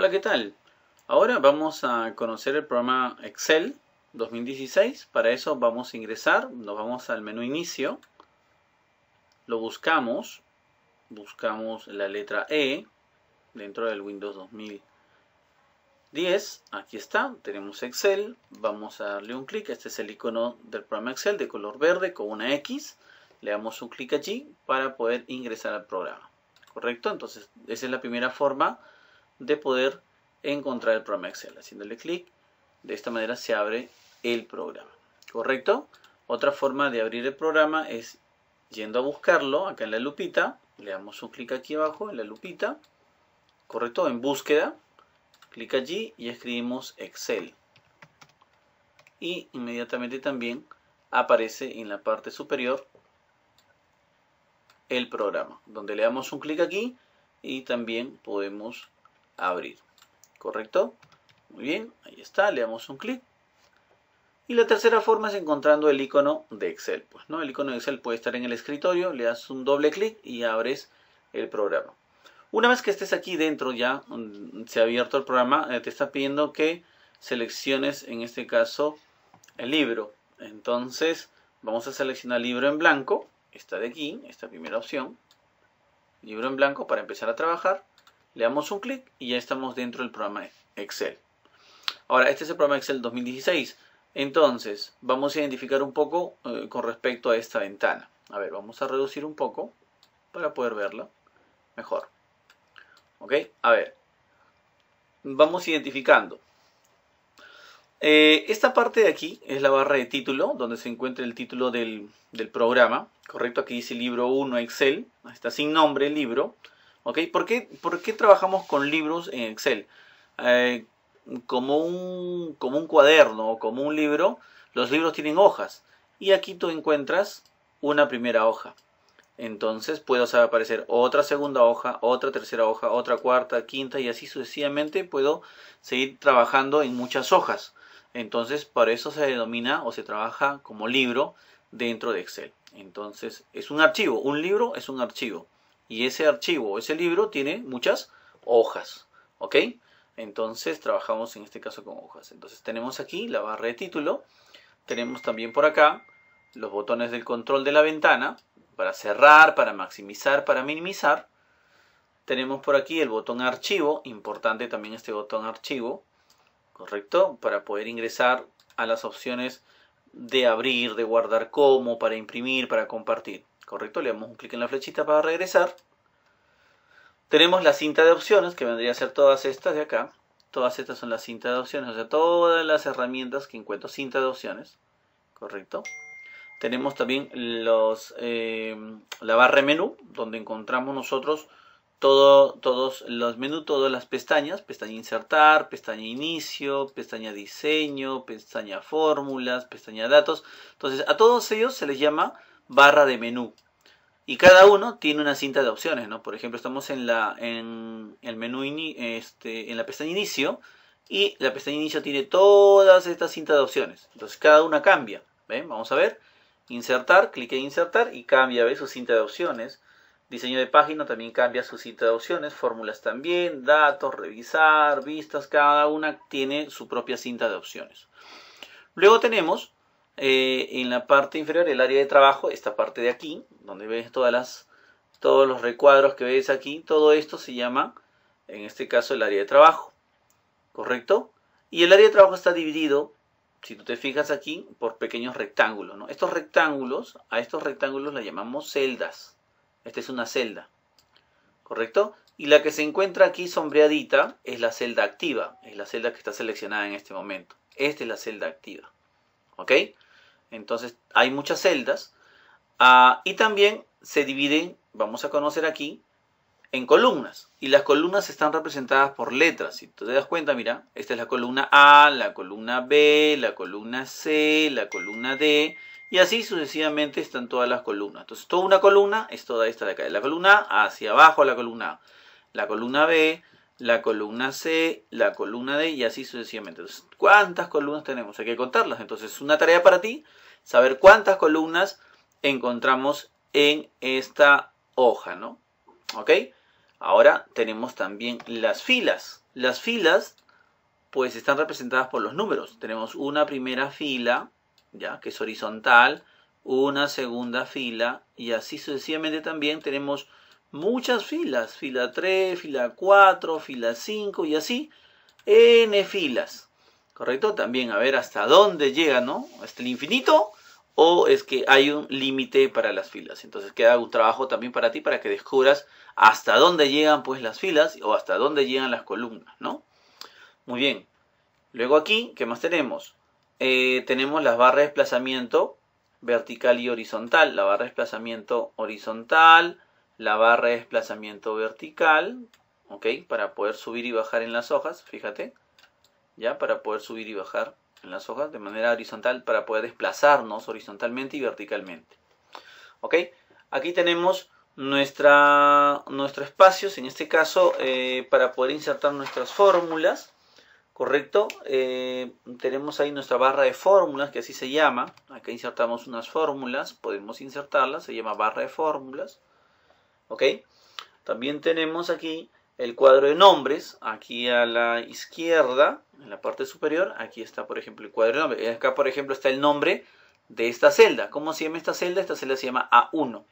Hola, ¿qué tal? Ahora vamos a conocer el programa Excel 2016. Para eso vamos a ingresar, nos vamos al menú Inicio, lo buscamos, buscamos la letra E dentro del Windows 2010. Aquí está, tenemos Excel, vamos a darle un clic, este es el icono del programa Excel de color verde con una X. Le damos un clic allí para poder ingresar al programa. ¿Correcto? Entonces, esa es la primera forma de poder encontrar el programa Excel. Haciéndole clic, de esta manera se abre el programa. ¿Correcto? Otra forma de abrir el programa es yendo a buscarlo acá en la lupita. Le damos un clic aquí abajo en la lupita. ¿Correcto? En búsqueda. Clic allí y escribimos Excel. Y inmediatamente también aparece en la parte superior el programa. Donde le damos un clic aquí y también podemos abrir. ¿Correcto? Muy bien, ahí está, le damos un clic. Y la tercera forma es encontrando el icono de Excel. Pues, ¿no? El icono de Excel puede estar en el escritorio, le das un doble clic y abres el programa. Una vez que estés aquí dentro ya, mm, se ha abierto el programa, eh, te está pidiendo que selecciones, en este caso, el libro. Entonces, vamos a seleccionar libro en blanco, esta de aquí, esta primera opción. Libro en blanco para empezar a trabajar. Le damos un clic y ya estamos dentro del programa Excel. Ahora, este es el programa Excel 2016. Entonces, vamos a identificar un poco eh, con respecto a esta ventana. A ver, vamos a reducir un poco para poder verla mejor. ¿Ok? A ver, vamos identificando. Eh, esta parte de aquí es la barra de título, donde se encuentra el título del, del programa. Correcto, aquí dice libro 1 Excel. Está sin nombre el libro. ¿Por qué, trabajamos con libros en Excel? Eh, como, un, como un cuaderno o como un libro, los libros tienen hojas. Y aquí tú encuentras una primera hoja. Entonces puedo aparecer otra segunda hoja, otra tercera hoja, otra cuarta, quinta y así sucesivamente puedo seguir trabajando en muchas hojas. Entonces para eso se denomina o se trabaja como libro dentro de Excel. Entonces es un archivo, un libro es un archivo y ese archivo, ese libro tiene muchas hojas, ¿ok? Entonces trabajamos en este caso con hojas. Entonces tenemos aquí la barra de título, tenemos también por acá los botones del control de la ventana para cerrar, para maximizar, para minimizar. Tenemos por aquí el botón archivo, importante también este botón archivo, ¿correcto? Para poder ingresar a las opciones de abrir, de guardar como, para imprimir, para compartir. ¿correcto? Le damos un clic en la flechita para regresar. Tenemos la cinta de opciones, que vendría a ser todas estas de acá. Todas estas son las cintas de opciones, o sea, todas las herramientas que encuentro, cinta de opciones, ¿correcto? Tenemos también los, eh, la barra menú, donde encontramos nosotros todo, todos los menús, todas las pestañas, pestaña insertar, pestaña inicio, pestaña diseño, pestaña fórmulas, pestaña datos. Entonces a todos ellos se les llama barra de menú. Y cada uno tiene una cinta de opciones, ¿no? Por ejemplo, estamos en, la, en el menú, este, en la pestaña inicio, y la pestaña inicio tiene todas estas cintas de opciones. Entonces cada una cambia, Vamos a ver, insertar, clic en insertar y cambia, ¿ves? Su cinta de opciones. Diseño de página también cambia su cinta de opciones, fórmulas también, datos, revisar, vistas, cada una tiene su propia cinta de opciones. Luego tenemos eh, en la parte inferior, el área de trabajo, esta parte de aquí, donde ves todas las, todos los recuadros que ves aquí, todo esto se llama, en este caso, el área de trabajo. ¿Correcto? Y el área de trabajo está dividido, si tú te fijas aquí, por pequeños rectángulos. ¿no? Estos rectángulos, a estos rectángulos la llamamos celdas. Esta es una celda. ¿Correcto? Y la que se encuentra aquí sombreadita es la celda activa. Es la celda que está seleccionada en este momento. Esta es la celda activa. ¿Ok? Entonces hay muchas celdas ah, y también se dividen, vamos a conocer aquí, en columnas. Y las columnas están representadas por letras. Si tú te das cuenta, mira, esta es la columna A, la columna B, la columna C, la columna D. Y así sucesivamente están todas las columnas. Entonces, toda una columna es toda esta de acá. De la columna A hacia abajo, la columna A. La columna B, la columna C, la columna D y así sucesivamente. ¿cuántas columnas tenemos? Hay que contarlas. Entonces, es una tarea para ti saber cuántas columnas encontramos en esta hoja, ¿no? ¿Ok? Ahora tenemos también las filas. Las filas, pues, están representadas por los números. Tenemos una primera fila, ya, que es horizontal, una segunda fila y así sucesivamente también tenemos muchas filas, fila 3, fila 4, fila 5 y así, n filas, ¿correcto? También a ver hasta dónde llega, ¿no? ¿Hasta el infinito? ¿O es que hay un límite para las filas? Entonces queda un trabajo también para ti para que descubras hasta dónde llegan pues las filas o hasta dónde llegan las columnas, ¿no? Muy bien. Luego aquí, ¿qué más tenemos? Eh, tenemos las barras de desplazamiento vertical y horizontal. La barra de desplazamiento horizontal, la barra de desplazamiento vertical, ¿ok? Para poder subir y bajar en las hojas, fíjate, ya para poder subir y bajar en las hojas de manera horizontal para poder desplazarnos horizontalmente y verticalmente. ¿Ok? Aquí tenemos nuestra, nuestro espacio, en este caso, eh, para poder insertar nuestras fórmulas, ¿correcto? Eh, tenemos ahí nuestra barra de fórmulas, que así se llama. Acá insertamos unas fórmulas, podemos insertarlas, se llama barra de fórmulas. ¿ok? También tenemos aquí el cuadro de nombres, aquí a la izquierda, en la parte superior, aquí está por ejemplo el cuadro de nombres. Acá por ejemplo está el nombre de esta celda. ¿Cómo se llama esta celda? Esta celda se llama A1.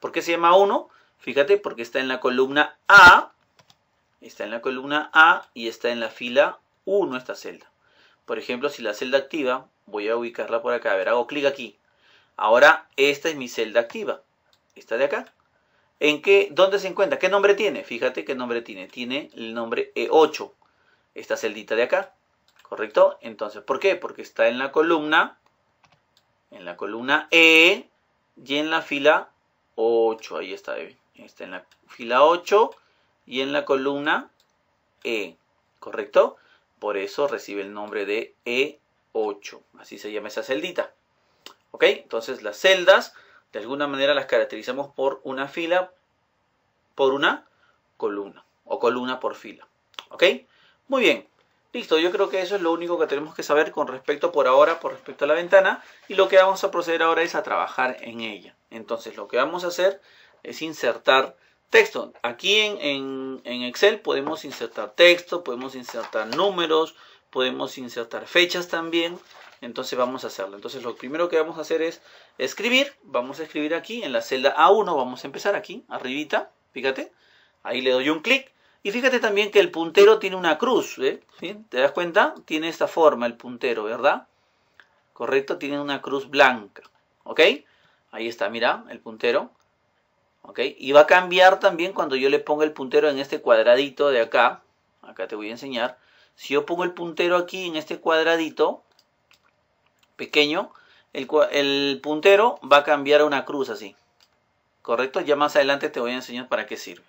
¿Por qué se llama A1? Fíjate, porque está en la columna A, está en la columna A y está en la fila 1 esta celda. Por ejemplo, si la celda activa, voy a ubicarla por acá. A ver, hago clic aquí. Ahora, esta es mi celda activa. Esta de acá. ¿En qué, dónde se encuentra? ¿Qué nombre tiene? Fíjate qué nombre tiene. Tiene el nombre E8. Esta celdita de acá, ¿correcto? Entonces, ¿por qué? Porque está en la columna, en la columna E y en la fila 8. Ahí está, Está en la fila 8 y en la columna E, ¿correcto? Por eso recibe el nombre de E8. Así se llama esa celdita. ¿Ok? Entonces las celdas de alguna manera las caracterizamos por una fila, por una columna, o columna por fila. ¿Ok? Muy bien. Listo, yo creo que eso es lo único que tenemos que saber con respecto por ahora, por respecto a la ventana. Y lo que vamos a proceder ahora es a trabajar en ella. Entonces lo que vamos a hacer es insertar texto. Aquí en, en Excel podemos insertar texto, podemos insertar números, podemos insertar fechas también. Entonces vamos a hacerlo. Entonces lo primero que vamos a hacer es escribir. Vamos a escribir aquí en la celda A1. Vamos a empezar aquí, arribita. Fíjate. Ahí le doy un clic. Y fíjate también que el puntero tiene una cruz. ¿eh? ¿Te das cuenta? Tiene esta forma el puntero, ¿verdad? Correcto. Tiene una cruz blanca. ¿Ok? Ahí está, mira, el puntero. ¿Ok? Y va a cambiar también cuando yo le ponga el puntero en este cuadradito de acá. Acá te voy a enseñar. Si yo pongo el puntero aquí en este cuadradito, pequeño, el, puntero va a cambiar a una cruz así. ¿Correcto? Ya más adelante te voy a enseñar para qué sirve.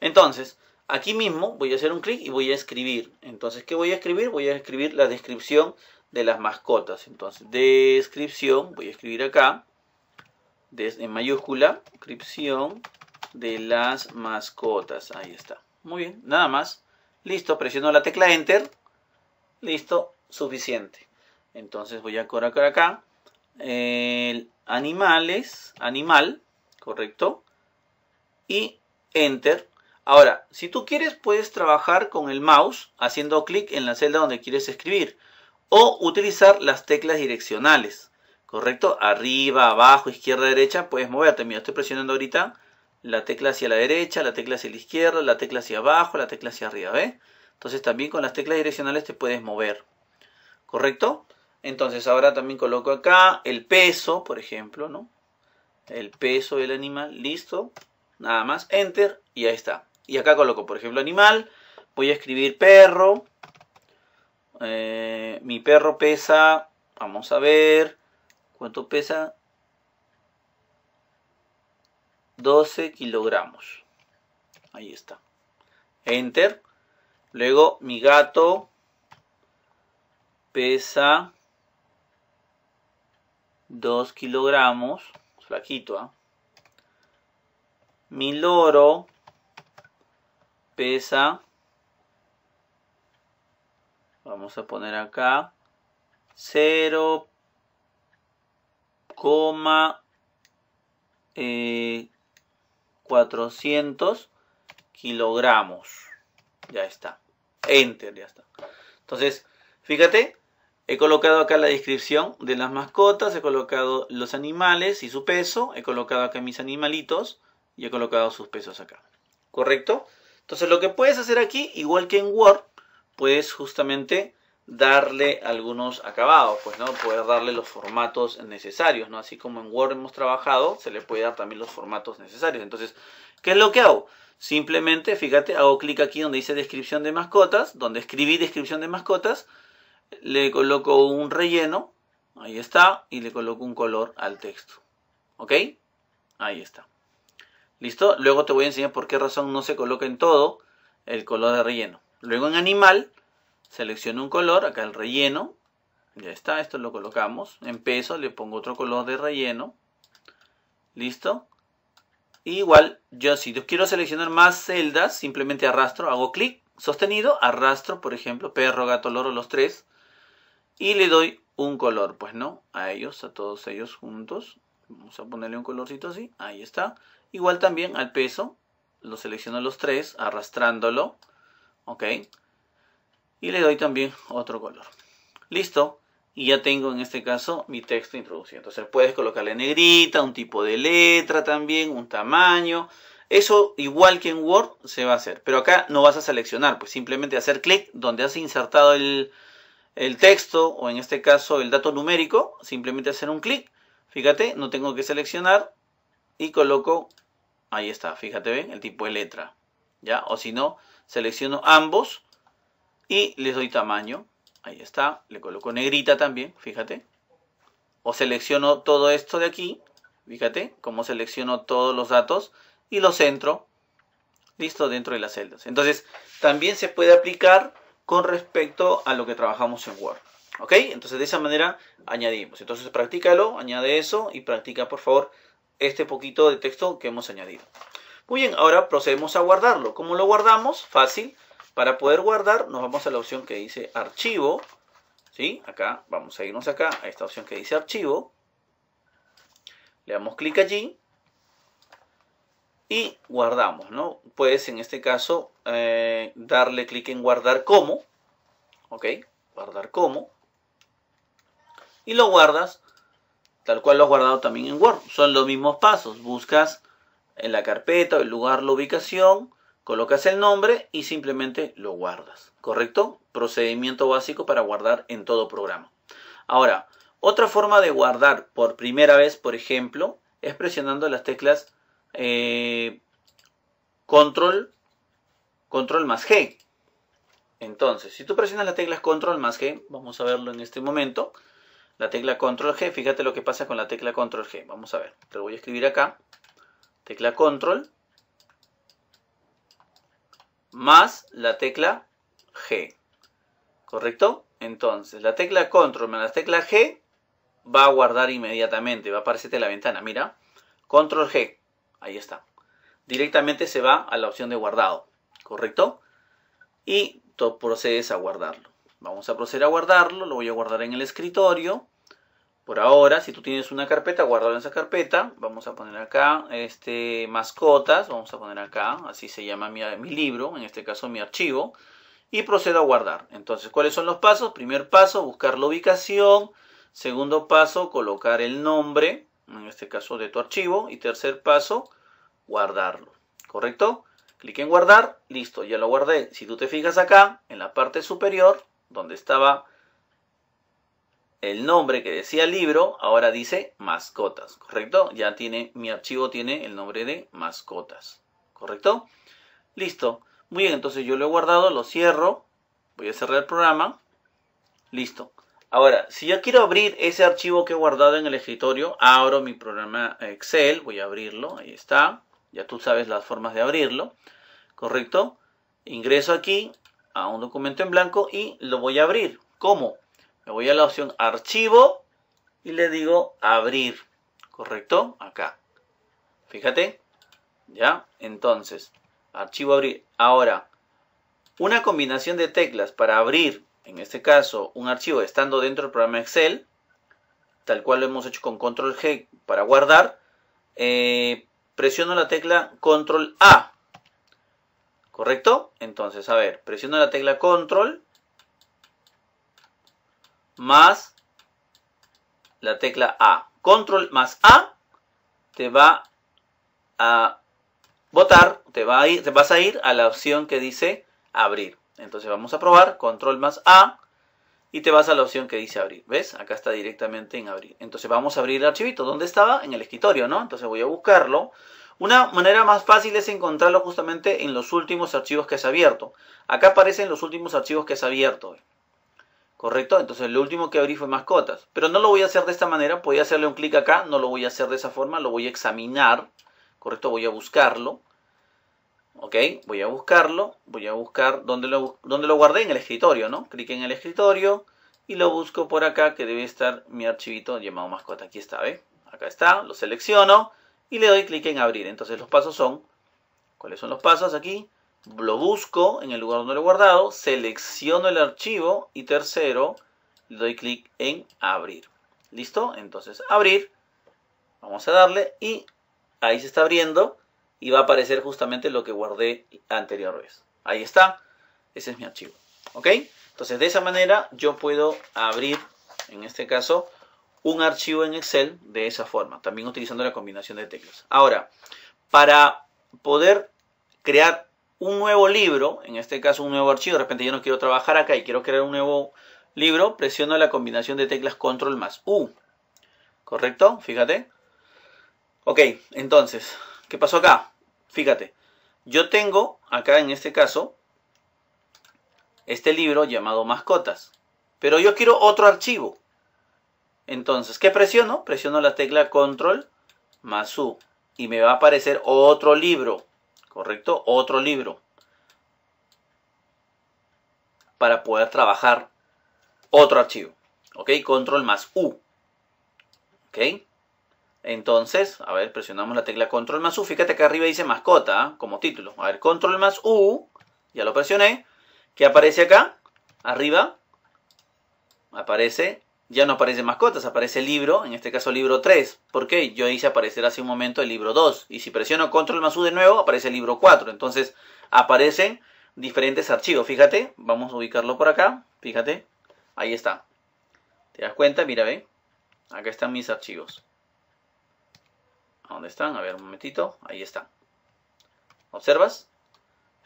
Entonces, aquí mismo voy a hacer un clic y voy a escribir. Entonces, ¿qué voy a escribir? Voy a escribir la descripción de las mascotas. Entonces, descripción, voy a escribir acá, en mayúscula, descripción de las mascotas. Ahí está. Muy bien, nada más. Listo, presiono la tecla Enter. Listo, suficiente. Entonces voy a colocar acá. Eh, el animales, animal, correcto. Y enter. Ahora, si tú quieres, puedes trabajar con el mouse haciendo clic en la celda donde quieres escribir. O utilizar las teclas direccionales. ¿Correcto? Arriba, abajo, izquierda, derecha. Puedes moverte. Mira, estoy presionando ahorita la tecla hacia la derecha, la tecla hacia la izquierda, la tecla hacia abajo, la tecla hacia arriba. ¿ve? Entonces también con las teclas direccionales te puedes mover. ¿Correcto? Entonces ahora también coloco acá el peso, por ejemplo, ¿no? El peso del animal, listo. Nada más, enter y ahí está. Y acá coloco, por ejemplo, animal. Voy a escribir perro. Eh, mi perro pesa, vamos a ver, ¿cuánto pesa? 12 kilogramos. Ahí está. Enter. Luego mi gato pesa Dos kilogramos, flaquito, ¿ah? Mi loro pesa, vamos a poner acá, eh, cuatrocientos kilogramos. Ya está. Enter, ya está. Entonces, fíjate, He colocado acá la descripción de las mascotas, he colocado los animales y su peso, he colocado acá mis animalitos y he colocado sus pesos acá. ¿Correcto? Entonces lo que puedes hacer aquí, igual que en Word, puedes justamente darle algunos acabados, pues no, poder darle los formatos necesarios, ¿no? Así como en Word hemos trabajado, se le puede dar también los formatos necesarios. Entonces, ¿qué es lo que hago? Simplemente, fíjate, hago clic aquí donde dice descripción de mascotas, donde escribí descripción de mascotas, le coloco un relleno, ahí está, y le coloco un color al texto. ¿Ok? Ahí está. ¿Listo? Luego te voy a enseñar por qué razón no se coloca en todo el color de relleno. Luego en animal, selecciono un color, acá el relleno, ya está, esto lo colocamos. En peso le pongo otro color de relleno. ¿Listo? igual, yo si yo quiero seleccionar más celdas, simplemente arrastro, hago clic, sostenido, arrastro, por ejemplo, perro, gato, loro, los tres y le doy un color, pues no, a ellos, a todos ellos juntos, vamos a ponerle un colorcito así, ahí está, igual también al peso, lo selecciono los tres, arrastrándolo, ok, y le doy también otro color, listo, y ya tengo en este caso mi texto introducido, entonces puedes colocarle negrita, un tipo de letra también, un tamaño, eso igual que en Word se va a hacer, pero acá no vas a seleccionar, pues simplemente hacer clic donde has insertado el, el texto o en este caso el dato numérico, simplemente hacer un clic. Fíjate, no tengo que seleccionar y coloco, ahí está, fíjate, ven, el tipo de letra. ¿Ya? O si no, selecciono ambos y les doy tamaño. Ahí está, le coloco negrita también, fíjate. O selecciono todo esto de aquí, fíjate, como selecciono todos los datos y los centro, listo, dentro de las celdas. Entonces, también se puede aplicar con respecto a lo que trabajamos en Word. ¿Ok? Entonces de esa manera añadimos. Entonces practícalo, añade eso y practica por favor este poquito de texto que hemos añadido. Muy bien, ahora procedemos a guardarlo. ¿Cómo lo guardamos? Fácil. Para poder guardar nos vamos a la opción que dice archivo. ¿Sí? Acá, vamos a irnos acá a esta opción que dice archivo. Le damos clic allí y guardamos, ¿no? Puedes en este caso eh, darle clic en guardar como, ¿ok? Guardar como. Y lo guardas tal cual lo has guardado también en Word. Son los mismos pasos. Buscas en la carpeta, el lugar, la ubicación, colocas el nombre y simplemente lo guardas. ¿Correcto? Procedimiento básico para guardar en todo programa. Ahora, otra forma de guardar por primera vez, por ejemplo, es presionando las teclas eh, control, control más G. Entonces, si tú presionas la tecla control más G, vamos a verlo en este momento, la tecla control G, fíjate lo que pasa con la tecla control G, vamos a ver, te lo voy a escribir acá, tecla control más la tecla G, ¿correcto? Entonces, la tecla control más la tecla G va a guardar inmediatamente, va a aparecerte la ventana, mira, control G, Ahí está. Directamente se va a la opción de guardado, ¿correcto? Y tú procedes a guardarlo. Vamos a proceder a guardarlo, lo voy a guardar en el escritorio. Por ahora, si tú tienes una carpeta, guardalo en esa carpeta. Vamos a poner acá este, mascotas, vamos a poner acá, así se llama mi libro, en este caso mi archivo. Y procedo a guardar. Entonces, ¿cuáles son los pasos? Primer paso, buscar la ubicación. Segundo paso, colocar el nombre en este caso de tu archivo. Y tercer paso, guardarlo, ¿correcto? Clic en guardar, listo, ya lo guardé. Si tú te fijas acá, en la parte superior, donde estaba el nombre que decía libro, ahora dice mascotas, ¿correcto? Ya tiene, mi archivo tiene el nombre de mascotas, ¿correcto? Listo. Muy bien, entonces yo lo he guardado, lo cierro, voy a cerrar el programa, listo. Ahora, si yo quiero abrir ese archivo que he guardado en el escritorio, abro mi programa Excel, voy a abrirlo, ahí está, ya tú sabes las formas de abrirlo, ¿correcto? Ingreso aquí a un documento en blanco y lo voy a abrir. ¿Cómo? Me voy a la opción Archivo y le digo Abrir, ¿correcto? Acá. Fíjate, ¿ya? Entonces, Archivo Abrir. Ahora, una combinación de teclas para abrir en este caso, un archivo estando dentro del programa Excel, tal cual lo hemos hecho con Control G para guardar, eh, presiono la tecla Control A. ¿Correcto? Entonces, a ver, presiono la tecla Control más la tecla A. Control más A te va a botar, te vas a ir a la opción que dice abrir. Entonces vamos a probar, control más A, y te vas a la opción que dice abrir. ¿Ves? Acá está directamente en abrir. Entonces vamos a abrir el archivito. ¿Dónde estaba? En el escritorio, ¿no? Entonces voy a buscarlo. Una manera más fácil es encontrarlo justamente en los últimos archivos que has abierto. Acá aparecen los últimos archivos que has abierto. ¿eh? ¿Correcto? Entonces el último que abrí fue mascotas. Pero no lo voy a hacer de esta manera. a hacerle un clic acá. No lo voy a hacer de esa forma. Lo voy a examinar. ¿Correcto? Voy a buscarlo. ¿ok? Voy a buscarlo, voy a buscar donde lo, lo guardé, en el escritorio, ¿no? Clic en el escritorio y lo busco por acá, que debe estar mi archivito llamado mascota. Aquí está, ¿ve? Acá está, lo selecciono y le doy clic en abrir. Entonces los pasos son, ¿cuáles son los pasos aquí? Lo busco en el lugar donde lo he guardado, selecciono el archivo y tercero, le doy clic en abrir. ¿Listo? Entonces abrir, vamos a darle y ahí se está abriendo y va a aparecer justamente lo que guardé anterior vez. Ahí está, ese es mi archivo. ¿Ok? Entonces de esa manera yo puedo abrir, en este caso, un archivo en Excel de esa forma, también utilizando la combinación de teclas. Ahora, para poder crear un nuevo libro, en este caso un nuevo archivo, de repente yo no quiero trabajar acá y quiero crear un nuevo libro, presiono la combinación de teclas control más U. ¿Correcto? Fíjate. Ok, entonces, ¿Qué pasó acá? Fíjate, yo tengo acá en este caso este libro llamado Mascotas, pero yo quiero otro archivo. Entonces, ¿qué presiono? Presiono la tecla Control más U y me va a aparecer otro libro, ¿correcto? Otro libro para poder trabajar otro archivo. ¿Ok? Control más U. ¿Ok? Entonces, a ver, presionamos la tecla control más U. Fíjate que arriba dice mascota, ¿ah? como título. A ver, control más U, ya lo presioné. ¿Qué aparece acá? Arriba aparece, ya no aparece mascotas, aparece libro, en este caso libro 3. qué? Yo hice aparecer hace un momento el libro 2. Y si presiono control más U de nuevo, aparece el libro 4. Entonces, aparecen diferentes archivos. Fíjate, vamos a ubicarlo por acá. Fíjate, ahí está. ¿Te das cuenta? Mira, ve. Acá están mis archivos dónde están? A ver, un momentito. Ahí están. ¿Observas?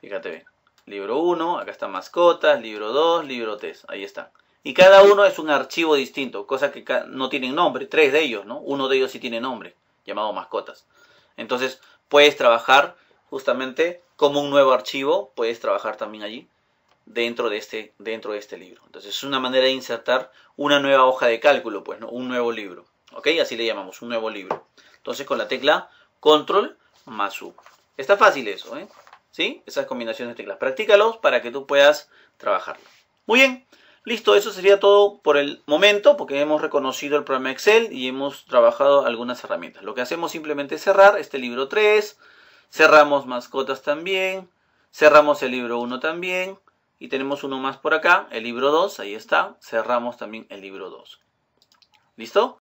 Fíjate bien. Libro 1, acá están mascotas, libro 2, libro 3. Ahí están. Y cada uno es un archivo distinto, cosa que no tienen nombre, tres de ellos, ¿no? Uno de ellos sí tiene nombre, llamado mascotas. Entonces, puedes trabajar justamente como un nuevo archivo, puedes trabajar también allí dentro de este, dentro de este libro. Entonces, es una manera de insertar una nueva hoja de cálculo, pues, ¿no? Un nuevo libro. ¿Ok? Así le llamamos, un nuevo libro. Entonces con la tecla control más U. Está fácil eso, ¿eh? ¿Sí? Esas combinaciones de teclas. Practícalos para que tú puedas trabajarlo. Muy bien. Listo, eso sería todo por el momento, porque hemos reconocido el programa Excel y hemos trabajado algunas herramientas. Lo que hacemos simplemente es cerrar este libro 3, cerramos mascotas también, cerramos el libro 1 también, y tenemos uno más por acá, el libro 2, ahí está, cerramos también el libro 2. ¿Listo?